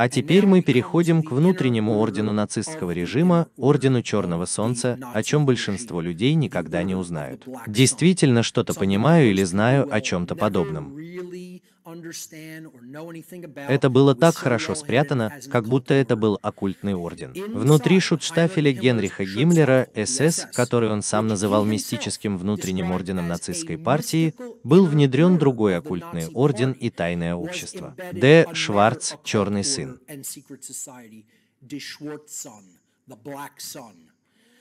А теперь мы переходим к внутреннему ордену нацистского режима, ордену Черного Солнца, о чем большинство людей никогда не узнают. Действительно что-то понимаю или знаю о чем-то подобном. Это было так хорошо спрятано, как будто это был оккультный орден. Внутри шутштафеля Генриха Гиммлера, СС, который он сам называл мистическим внутренним орденом нацистской партии, был внедрен другой оккультный орден и тайное общество. Д. Шварц, Черный сын.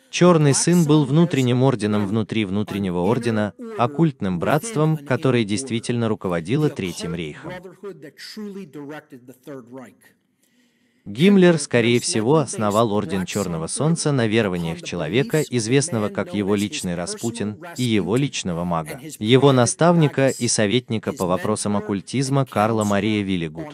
Черный сын был внутренним орденом внутри внутреннего ордена, оккультным братством, которое действительно руководило Третьим рейхом. Гиммлер, скорее всего, основал Орден Черного Солнца на верованиях человека, известного как его личный Распутин, и его личного мага, его наставника и советника по вопросам оккультизма Карла Мария Виллигут.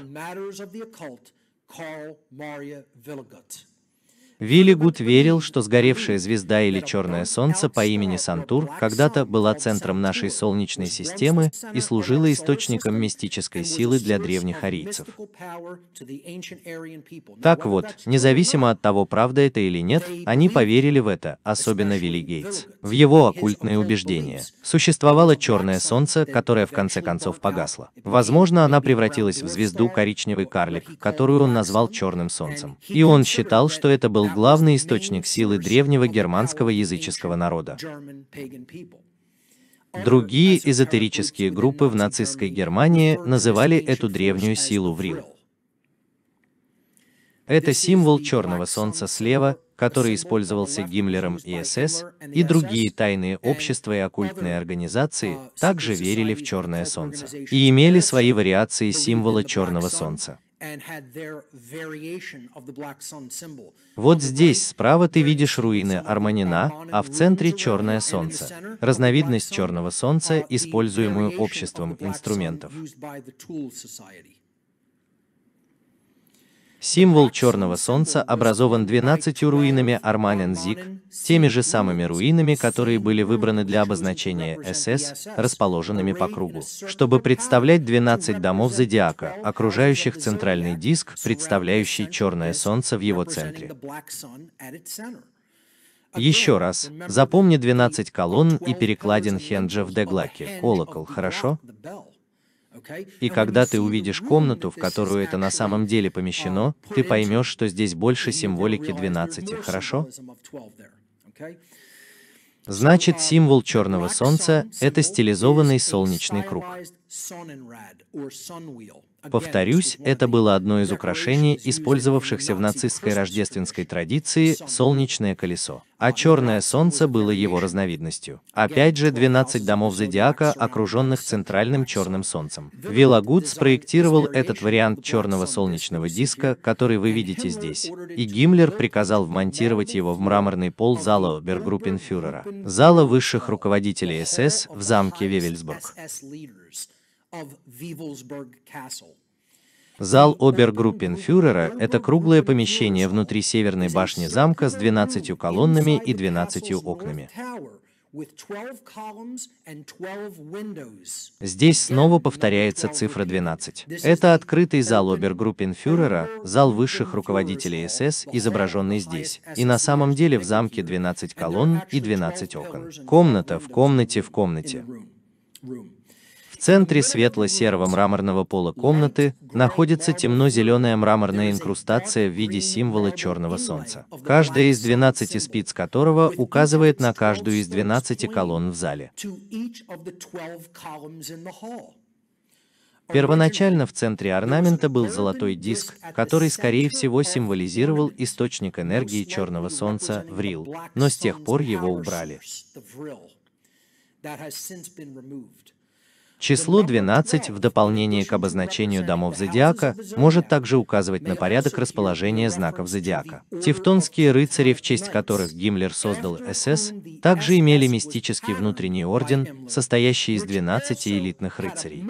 Вилли Гуд верил, что сгоревшая звезда или черное солнце по имени Сантур когда-то была центром нашей Солнечной системы и служила источником мистической силы для древних арийцев. Так вот, независимо от того, правда это или нет, они поверили в это, особенно Вилли Гейтс, в его оккультные убеждения. Существовало черное солнце, которое в конце концов погасло. Возможно, она превратилась в звезду коричневый карлик, которую он назвал черным солнцем. И он считал, что это был главный источник силы древнего германского языческого народа. Другие эзотерические группы в нацистской Германии называли эту древнюю силу Врил. Это символ черного солнца слева, который использовался Гиммлером и СС, и другие тайные общества и оккультные организации также верили в черное солнце и имели свои вариации символа черного солнца. Вот здесь справа ты видишь руины Арманина, а в центре черное солнце, разновидность черного солнца, используемую обществом инструментов. Символ черного солнца образован 12 руинами Арманензик, теми же самыми руинами, которые были выбраны для обозначения СС, расположенными по кругу, чтобы представлять 12 домов зодиака, окружающих центральный диск, представляющий черное солнце в его центре. Еще раз, запомни 12 колонн и перекладин Хенджа в Деглаке, колокол, хорошо? И когда ты увидишь комнату, в которую это на самом деле помещено, ты поймешь, что здесь больше символики 12, хорошо? Значит, символ черного солнца — это стилизованный солнечный круг. Повторюсь, это было одно из украшений, использовавшихся в нацистской рождественской традиции – солнечное колесо. А черное солнце было его разновидностью. Опять же, 12 домов зодиака, окруженных центральным черным солнцем. Вилагуд спроектировал этот вариант черного солнечного диска, который вы видите здесь. И Гиммлер приказал вмонтировать его в мраморный пол зала бергруппенфюрера, зала высших руководителей СС в замке Вевельсбург. Зал обергруппенфюрера – это круглое помещение внутри северной башни замка с 12 колоннами и 12 окнами. Здесь снова повторяется цифра 12. Это открытый зал обергруппенфюрера, зал высших руководителей СС, изображенный здесь. И на самом деле в замке 12 колонн и 12 окон. Комната в комнате в комнате центре светло-серого мраморного пола комнаты находится темно-зеленая мраморная инкрустация в виде символа черного солнца, каждая из 12 спиц которого указывает на каждую из 12 колонн в зале. Первоначально в центре орнамента был золотой диск, который, скорее всего, символизировал источник энергии черного солнца, Врил, но с тех пор его убрали. Число 12 в дополнение к обозначению домов зодиака может также указывать на порядок расположения знаков зодиака. Тевтонские рыцари, в честь которых Гиммлер создал СС, также имели мистический внутренний орден, состоящий из 12 элитных рыцарей.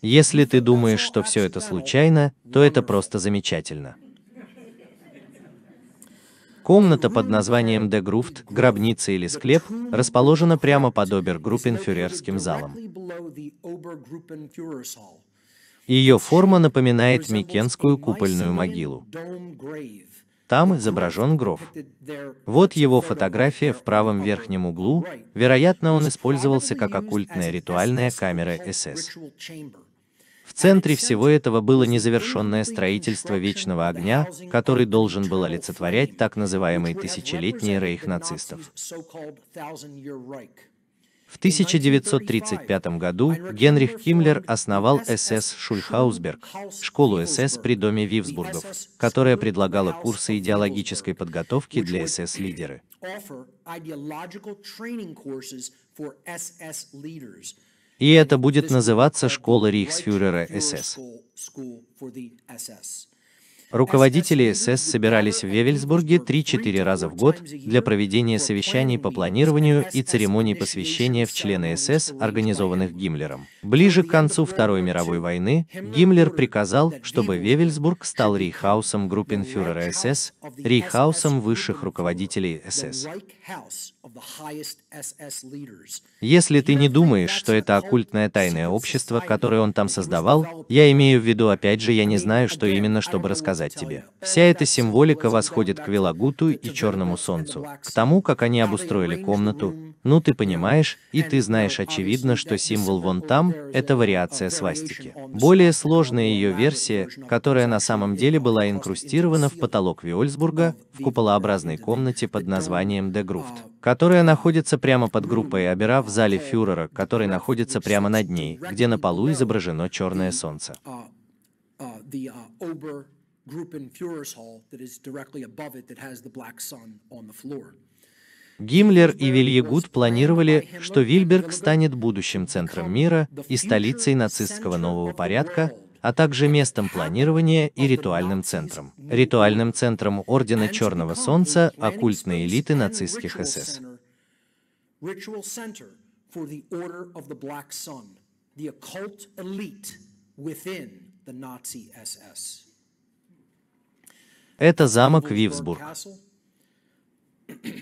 Если ты думаешь, что все это случайно, то это просто замечательно. Комната под названием «Де Груфт», «Гробница» или «Склеп» расположена прямо под Обергруппенфюрерским залом. Ее форма напоминает Микенскую купольную могилу. Там изображен гроб. Вот его фотография в правом верхнем углу, вероятно, он использовался как оккультная ритуальная камера СС. В центре всего этого было незавершенное строительство Вечного Огня, который должен был олицетворять так называемый тысячелетний рейх нацистов. В 1935 году Генрих Киммлер основал СС Шульхаусберг, школу СС при доме Вивсбургов, которая предлагала курсы идеологической подготовки для СС-лидеры. И это будет называться «Школа Рейхсфюрера СС». Руководители СС собирались в Вевельсбурге 3-4 раза в год для проведения совещаний по планированию и церемоний посвящения в члены СС, организованных Гиммлером. Ближе к концу Второй мировой войны Гиммлер приказал, чтобы Вевельсбург стал рейхаусом группенфюрера СС, Рейхаусом высших руководителей СС. Если ты не думаешь, что это оккультное тайное общество, которое он там создавал, я имею в виду, опять же, я не знаю, что именно, чтобы рассказать тебе. Вся эта символика восходит к Велагуту и Черному Солнцу, к тому, как они обустроили комнату, ну ты понимаешь, и ты знаешь очевидно, что символ вон там — это вариация свастики. Более сложная ее версия, которая на самом деле была инкрустирована в потолок Виольсбурга, Питтсбурга в куполообразной комнате под названием Де Груфт, которая находится прямо под группой Абера в зале фюрера, который находится прямо над ней, где на полу изображено черное солнце. Гиммлер и Вильегуд планировали, что Вильберг станет будущим центром мира и столицей нацистского нового порядка, а также местом планирования и ритуальным центром. Ритуальным центром Ордена Черного Солнца оккультной элиты нацистских СС. Это замок Вивсбург.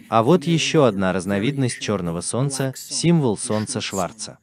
А вот еще одна разновидность черного солнца – символ солнца Шварца.